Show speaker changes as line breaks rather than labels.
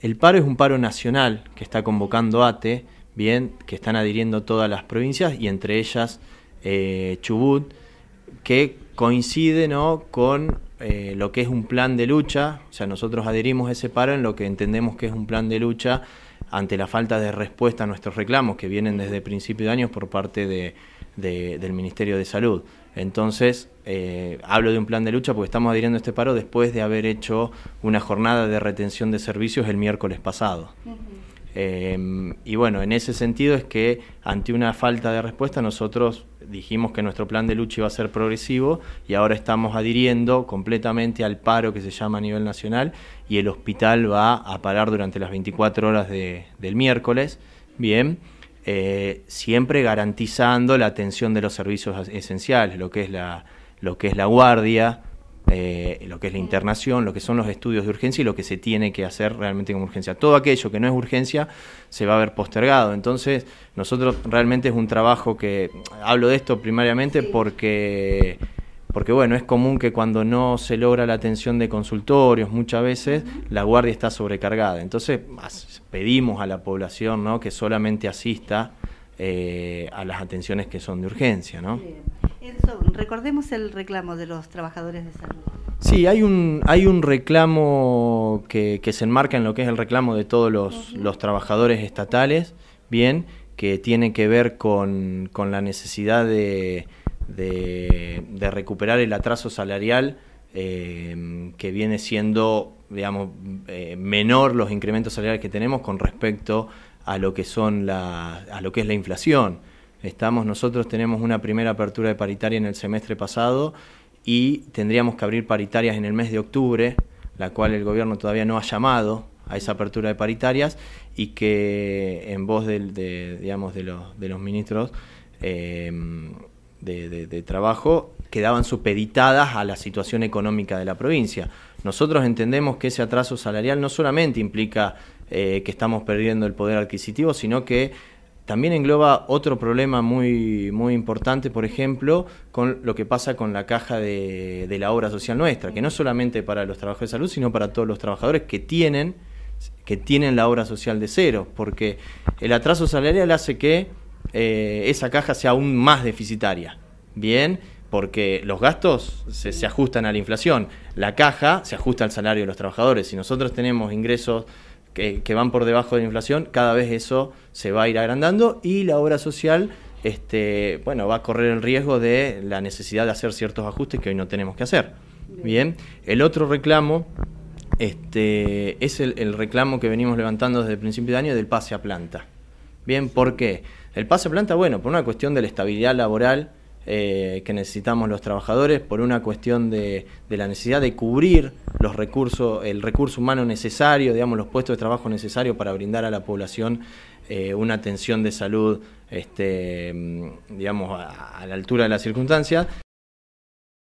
El paro es un paro nacional que está convocando ATE, bien, que están adhiriendo todas las provincias y entre ellas eh, Chubut, que coincide ¿no? con eh, lo que es un plan de lucha, o sea, nosotros adherimos a ese paro en lo que entendemos que es un plan de lucha ante la falta de respuesta a nuestros reclamos que vienen desde principios de años por parte de del Ministerio de Salud. Entonces, eh, hablo de un plan de lucha porque estamos adhiriendo a este paro después de haber hecho una jornada de retención de servicios el miércoles pasado. Eh, y bueno, en ese sentido es que ante una falta de respuesta nosotros dijimos que nuestro plan de lucha iba a ser progresivo y ahora estamos adhiriendo completamente al paro que se llama a nivel nacional y el hospital va a parar durante las 24 horas del miércoles. Bien. Eh, siempre garantizando la atención de los servicios esenciales, lo que es la, lo que es la guardia, eh, lo que es la internación, lo que son los estudios de urgencia y lo que se tiene que hacer realmente con urgencia. Todo aquello que no es urgencia se va a ver postergado. Entonces, nosotros realmente es un trabajo que, hablo de esto primariamente porque porque bueno, es común que cuando no se logra la atención de consultorios, muchas veces la guardia está sobrecargada. Entonces pedimos a la población que solamente asista eh, a las atenciones que son de urgencia. ¿no? recordemos el reclamo de los trabajadores de salud. Sí, hay un, hay un reclamo que, se enmarca en lo que es el reclamo de todos los, trabajadores estatales, bien, que tiene que ver con la necesidad de, de, recuperar el atraso salarial eh, que viene siendo, digamos, eh, menor los incrementos salariales que tenemos con respecto a lo que son a lo que es la inflación. Estamos nosotros tenemos una primera apertura de paritaria en el semestre pasado y tendríamos que abrir paritarias en el mes de octubre, la cual el gobierno todavía no ha llamado a esa apertura de paritarias y que en voz de, digamos, de, los, de los ministros eh, de, trabajo quedaban supeditadas a la situación económica de la provincia. Nosotros entendemos que ese atraso salarial no solamente implica eh, que estamos perdiendo el poder adquisitivo, sino que también engloba otro problema muy, muy importante, por ejemplo, con lo que pasa con la caja de, de la obra social nuestra, que no solamente para los trabajadores de salud, sino para todos los trabajadores que tienen, que tienen la obra social de cero, porque el atraso salarial hace que eh, esa caja sea aún más deficitaria. Bien, porque los gastos se, ajustan a la inflación, la caja se ajusta al salario de los trabajadores. Si nosotros tenemos ingresos que, van por debajo de la inflación, cada vez eso se va a ir agrandando y la obra social este, bueno, va a correr el riesgo de la necesidad de hacer ciertos ajustes que hoy no tenemos que hacer. Bien, el otro reclamo este, es el, el reclamo que venimos levantando desde el principio de año del pase a planta. Bien, ¿por qué? El pase planta, bueno, por una cuestión de la estabilidad laboral eh, que necesitamos los trabajadores, por una cuestión de, la necesidad de cubrir los recursos, el recurso humano necesario, digamos, los puestos de trabajo necesarios para brindar a la población eh, una atención de salud, este, mm, digamos, a, a la altura de las circunstancias.